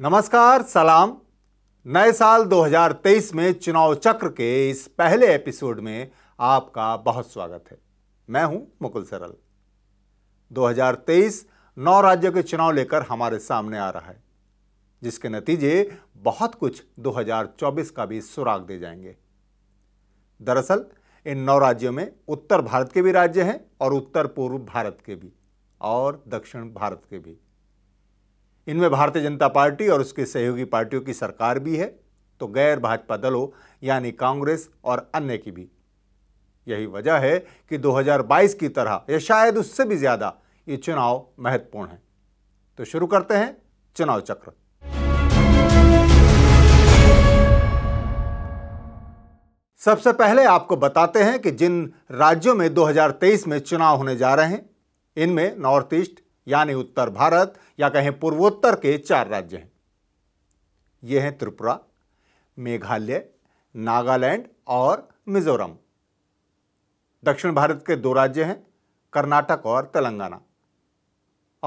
नमस्कार सलाम नए साल 2023 में चुनाव चक्र के इस पहले एपिसोड में आपका बहुत स्वागत है मैं हूं मुकुल सरल 2023 नौ राज्यों के चुनाव लेकर हमारे सामने आ रहा है जिसके नतीजे बहुत कुछ 2024 का भी सुराग दे जाएंगे दरअसल इन नौ राज्यों में उत्तर भारत के भी राज्य हैं और उत्तर पूर्व भारत के भी और दक्षिण भारत के भी इनमें भारतीय जनता पार्टी और उसकी सहयोगी पार्टियों की सरकार भी है तो गैर भाजपा दलों यानी कांग्रेस और अन्य की भी यही वजह है कि 2022 की तरह या शायद उससे भी ज़्यादा ये चुनाव महत्वपूर्ण है तो शुरू करते हैं चुनाव चक्र सबसे पहले आपको बताते हैं कि जिन राज्यों में 2023 में चुनाव होने जा रहे हैं इनमें नॉर्थ ईस्ट यानी उत्तर भारत या कहें पूर्वोत्तर के चार राज्य हैं ये हैं त्रिपुरा मेघालय नागालैंड और मिजोरम दक्षिण भारत के दो राज्य हैं कर्नाटक और तेलंगाना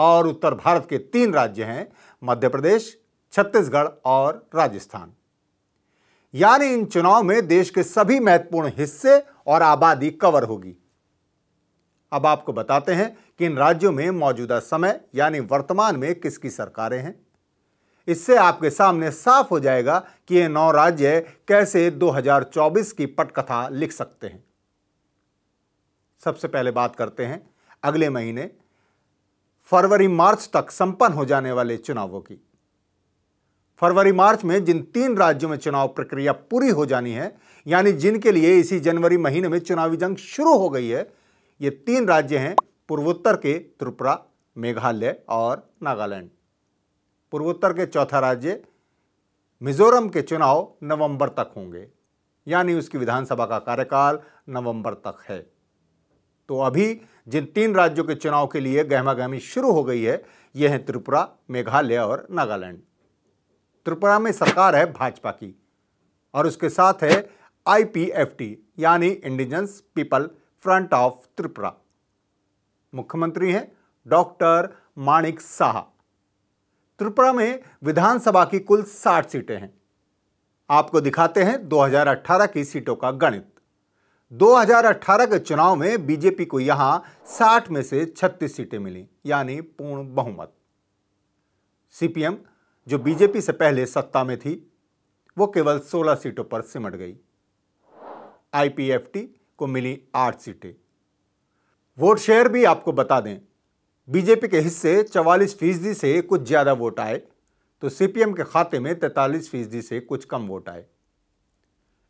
और उत्तर भारत के तीन राज्य हैं मध्य प्रदेश छत्तीसगढ़ और राजस्थान यानी इन चुनाव में देश के सभी महत्वपूर्ण हिस्से और आबादी कवर होगी अब आपको बताते हैं कि इन राज्यों में मौजूदा समय यानी वर्तमान में किसकी सरकारें हैं इससे आपके सामने साफ हो जाएगा कि ये नौ राज्य कैसे 2024 की पटकथा लिख सकते हैं सबसे पहले बात करते हैं अगले महीने फरवरी मार्च तक संपन्न हो जाने वाले चुनावों की फरवरी मार्च में जिन तीन राज्यों में चुनाव प्रक्रिया पूरी हो जानी है यानी जिनके लिए इसी जनवरी महीने में चुनावी जंग शुरू हो गई है ये तीन राज्य हैं पूर्वोत्तर के त्रिपुरा मेघालय और नागालैंड पूर्वोत्तर के चौथा राज्य मिजोरम के चुनाव नवंबर तक होंगे यानी उसकी विधानसभा का कार्यकाल नवंबर तक है तो अभी जिन तीन राज्यों के चुनाव के लिए गहमागहमी शुरू हो गई है यह है त्रिपुरा मेघालय और नागालैंड त्रिपुरा में सरकार है भाजपा की और उसके साथ है आईपीएफटी यानी indigenous people front of Tripura मुख्यमंत्री हैं डॉक्टर माणिक साह त्रिपुरा में विधानसभा की कुल 60 सीटें हैं आपको दिखाते हैं 2018 की सीटों का गणित 2018 के चुनाव में बीजेपी को यहां 60 में से 36 सीटें मिली यानी पूर्ण बहुमत सीपीएम जो बीजेपी से पहले सत्ता में थी वो केवल 16 सीटों पर सिमट गई आईपीएफटी को मिली आठ सीटें वोट शेयर भी आपको बता दें बीजेपी के हिस्से चवालीस फीसदी से कुछ ज़्यादा वोट आए तो सीपीएम के खाते में तैतालीस फीसदी से कुछ कम वोट आए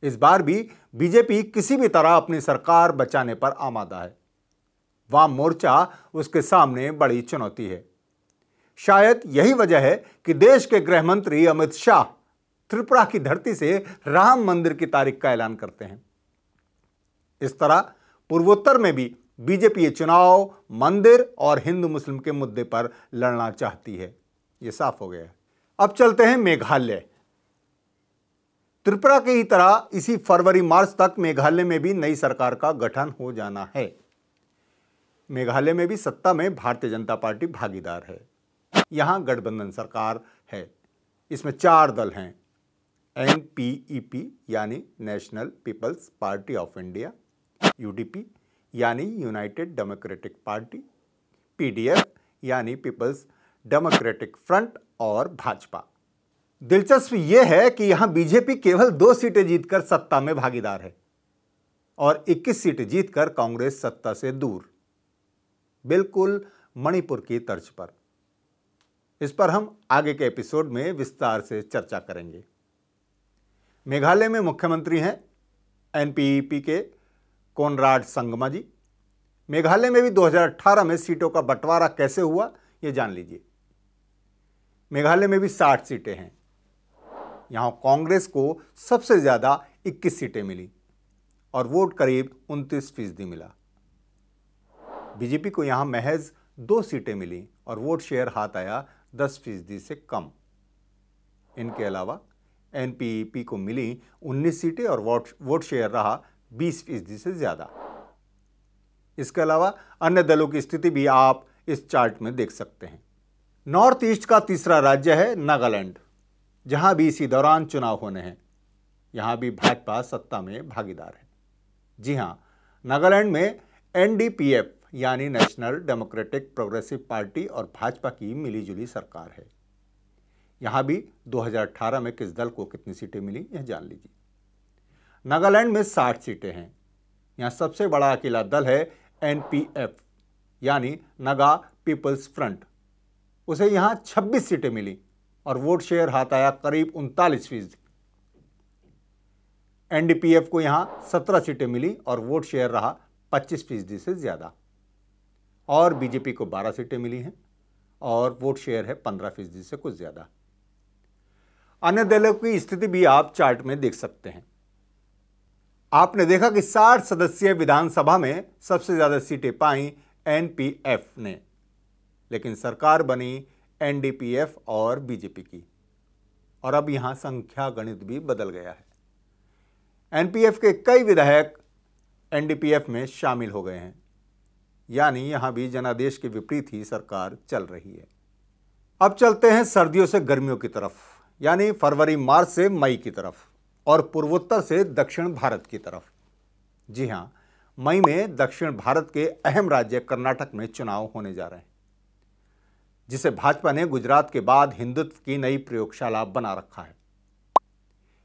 इस बार भी बीजेपी किसी भी तरह अपनी सरकार बचाने पर आमादा है वाम मोर्चा उसके सामने बड़ी चुनौती है शायद यही वजह है कि देश के गृहमंत्री अमित शाह त्रिपुरा की धरती से राम मंदिर की तारीख का ऐलान करते हैं इस तरह पूर्वोत्तर में भी बीजेपी ये चुनाव मंदिर और हिंदू मुस्लिम के मुद्दे पर लड़ना चाहती है ये साफ हो गया अब चलते हैं मेघालय त्रिपुरा की ही तरह इसी फरवरी मार्च तक मेघालय में भी नई सरकार का गठन हो जाना है मेघालय में भी सत्ता में भारतीय जनता पार्टी भागीदार है यहां गठबंधन सरकार है इसमें चार दल हैं एन यानी national people's party of India UDP यानी यूनाइटेड डेमोक्रेटिक पार्टी पीडीएफ यानी पीपल्स डेमोक्रेटिक फ्रंट और भाजपा दिलचस्प यह है कि यहां बीजेपी केवल दो सीटें जीतकर सत्ता में भागीदार है और 21 सीट जीतकर कांग्रेस सत्ता से दूर बिल्कुल मणिपुर की तर्ज पर इस पर हम आगे के एपिसोड में विस्तार से चर्चा करेंगे मेघालय में मुख्यमंत्री हैं एनपीपी के कोनराड संगमा जी मेघालय में भी 2018 में सीटों का बंटवारा कैसे हुआ ये जान लीजिए मेघालय में भी 60 सीटें हैं यहाँ कांग्रेस को सबसे ज़्यादा 21 सीटें मिली और वोट करीब उनतीस फीसदी मिला बीजेपी को यहाँ महज दो सीटें मिली और वोट शेयर हाथ आया दस फीसदी से कम इनके अलावा एनपीपी को मिली 19 सीटें और वोट वोट शेयर रहा बीस फीसदी से ज़्यादा इसके अलावा अन्य दलों की स्थिति भी आप इस चार्ट में देख सकते हैं नॉर्थ ईस्ट का तीसरा राज्य है नागालैंड जहां भी इसी दौरान चुनाव होने हैं यहां भी भाजपा सत्ता में भागीदार है जी हां नागालैंड में एनडीपीएफ यानी नेशनल डेमोक्रेटिक प्रोग्रेसिव पार्टी और भाजपा की मिलीजुली सरकार है यहां भी 2018 में किस दल को कितनी सीटें मिली यह जान लीजिए नागालैंड में 60 सीटें हैं यहाँ सबसे बड़ा अकेला दल है एनपीएफ यानी नगा पीपल्स फ्रंट उसे यहाँ 26 सीटें मिली और वोट शेयर हाथ आया करीब उनतालीस फीसदी एनडीपीएफ को यहाँ 17 सीटें मिली और वोट शेयर रहा 25 फीसदी से ज़्यादा और बीजेपी को 12 सीटें मिली हैं और वोट शेयर है 15 फीसदी से कुछ ज़्यादा अन्य दलों की स्थिति भी आप चार्ट में देख सकते हैं आपने देखा कि 60 सदस्यीय विधानसभा में सबसे ज़्यादा सीटें पाई एनपीएफ ने लेकिन सरकार बनी एनडीपीएफ और बीजेपी की और अब यहां संख्या गणित भी बदल गया है एनपीएफ के कई विधायक एनडीपीएफ में शामिल हो गए हैं यानी यहां भी जनादेश के विपरीत ही सरकार चल रही है अब चलते हैं सर्दियों से गर्मियों की तरफ यानी फरवरी मार्च से मई की तरफ और पूर्वोत्तर से दक्षिण भारत की तरफ जी हाँ मई में दक्षिण भारत के अहम राज्य कर्नाटक में चुनाव होने जा रहे हैं जिसे भाजपा ने गुजरात के बाद हिंदुत्व की नई प्रयोगशाला बना रखा है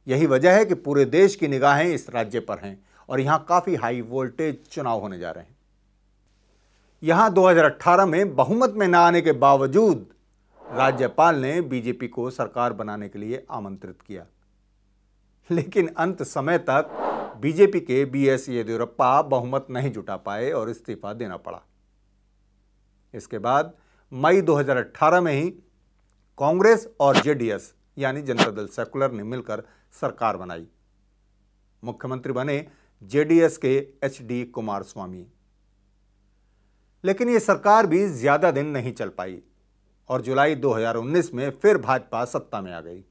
यही वजह है कि पूरे देश की निगाहें इस राज्य पर हैं और यहां काफ़ी हाई वोल्टेज चुनाव होने जा रहे हैं यहां 2018 में बहुमत में न आने के बावजूद राज्यपाल ने बीजेपी को सरकार बनाने के लिए आमंत्रित किया लेकिन अंत समय तक बीजेपी के बी एस येदियुरप्पा बहुमत नहीं जुटा पाए और इस्तीफा देना पड़ा इसके बाद मई 2018 में ही कांग्रेस और जेडीएस यानी जनता दल सेकुलर ने मिलकर सरकार बनाई मुख्यमंत्री बने जेडीएस के एच डी कुमार स्वामी लेकिन यह सरकार भी ज्यादा दिन नहीं चल पाई और जुलाई 2019 में फिर भाजपा सत्ता में आ गई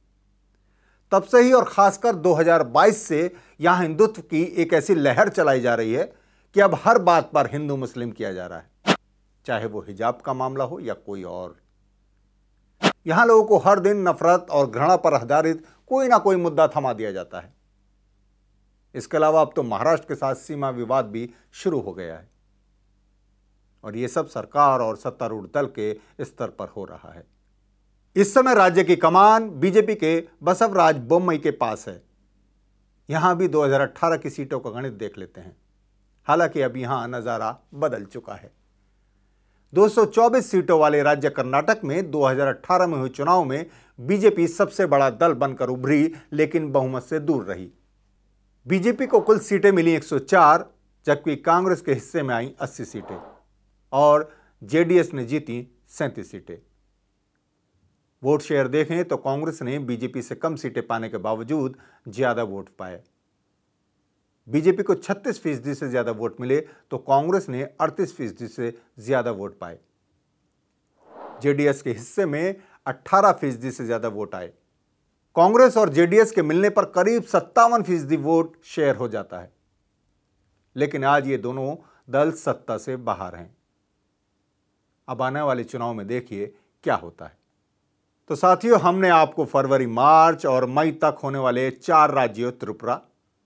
तब से ही और ख़ासकर 2022 से यहाँ हिंदुत्व की एक ऐसी लहर चलाई जा रही है कि अब हर बात पर हिंदू मुस्लिम किया जा रहा है चाहे वो हिजाब का मामला हो या कोई और यहाँ लोगों को हर दिन नफरत और घृणा पर आधारित कोई ना कोई मुद्दा थमा दिया जाता है इसके अलावा अब तो महाराष्ट्र के साथ सीमा विवाद भी शुरू हो गया है और ये सब सरकार और सत्तारूढ़ दल के स्तर पर हो रहा है इस समय राज्य की कमान बीजेपी के बसवराज बोमई के पास है यहां भी 2018 की सीटों का गणित देख लेते हैं हालांकि अब यहां नज़ारा बदल चुका है 224 सीटों वाले राज्य कर्नाटक में 2018 में हुए चुनाव में बीजेपी सबसे बड़ा दल बनकर उभरी लेकिन बहुमत से दूर रही बीजेपी को कुल सीटें मिली 104 जबकि कांग्रेस के हिस्से में आई 80 सीटें और जेडीएस ने जीती सैंतीस सीटें वोट शेयर देखें तो कांग्रेस ने बीजेपी से कम सीटें पाने के बावजूद ज़्यादा वोट पाए बीजेपी को 36 फीसदी से ज़्यादा वोट मिले तो कांग्रेस ने 38 फीसदी से ज़्यादा वोट पाए जेडीएस के हिस्से में 18 फीसदी से ज़्यादा वोट आए कांग्रेस और जेडीएस के मिलने पर करीब सत्तावन फीसदी वोट शेयर हो जाता है लेकिन आज ये दोनों दल सत्ता से बाहर हैं अब आने वाले चुनाव में देखिए क्या होता है तो साथियों हमने आपको फरवरी मार्च और मई तक होने वाले चार राज्यों त्रिपुरा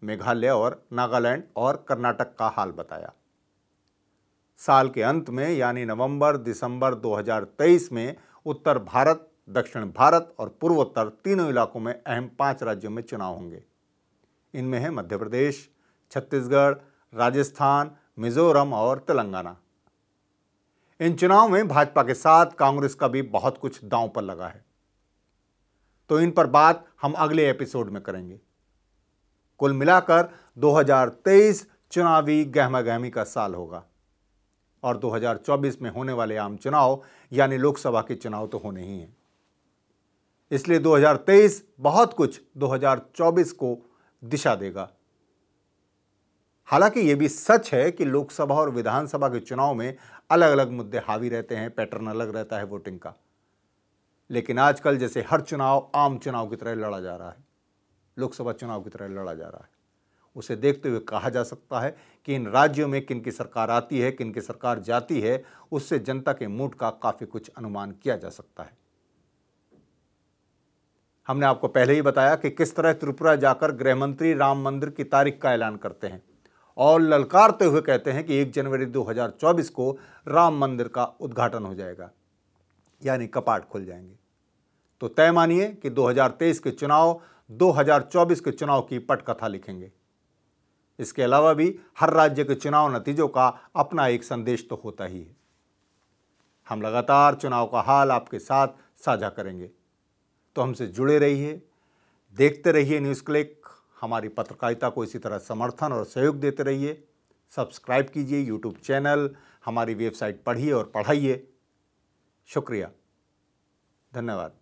मेघालय और नागालैंड और कर्नाटक का हाल बताया साल के अंत में यानी नवंबर दिसंबर 2023 में उत्तर भारत दक्षिण भारत और पूर्वोत्तर तीनों इलाकों में अहम पांच राज्यों में चुनाव होंगे इनमें है मध्य प्रदेश छत्तीसगढ़ राजस्थान मिजोरम और तेलंगाना इन चुनाव में भाजपा के साथ कांग्रेस का भी बहुत कुछ दांव पर लगा है तो इन पर बात हम अगले एपिसोड में करेंगे कुल मिलाकर 2023 चुनावी गहमा गहमी का साल होगा और 2024 में होने वाले आम चुनाव यानी लोकसभा के चुनाव तो होने ही हैं इसलिए 2023 बहुत कुछ 2024 को दिशा देगा हालांकि यह भी सच है कि लोकसभा और विधानसभा के चुनाव में अलग अलग मुद्दे हावी रहते हैं पैटर्न अलग रहता है वोटिंग का लेकिन आजकल जैसे हर चुनाव आम चुनाव की तरह लड़ा जा रहा है लोकसभा चुनाव की तरह लड़ा जा रहा है उसे देखते हुए कहा जा सकता है कि इन राज्यों में किन की सरकार आती है किन की सरकार जाती है उससे जनता के मूड का काफ़ी कुछ अनुमान किया जा सकता है हमने आपको पहले ही बताया कि किस तरह त्रिपुरा जाकर गृहमंत्री राम मंदिर की तारीख का ऐलान करते हैं और ललकारते हुए कहते हैं कि 1 जनवरी 2024 को राम मंदिर का उद्घाटन हो जाएगा यानी कपाट खुल जाएंगे तो तय मानिए कि 2023 के चुनाव 2024 के चुनाव की पटकथा लिखेंगे इसके अलावा भी हर राज्य के चुनाव नतीजों का अपना एक संदेश तो होता ही है हम लगातार चुनाव का हाल आपके साथ साझा करेंगे तो हमसे जुड़े रहिए देखते रहिए न्यूज़ क्लिक हमारी पत्रकारिता को इसी तरह समर्थन और सहयोग देते रहिए सब्सक्राइब कीजिए यूट्यूब चैनल हमारी वेबसाइट पढ़िए और पढ़ाइए शुक्रिया धन्यवाद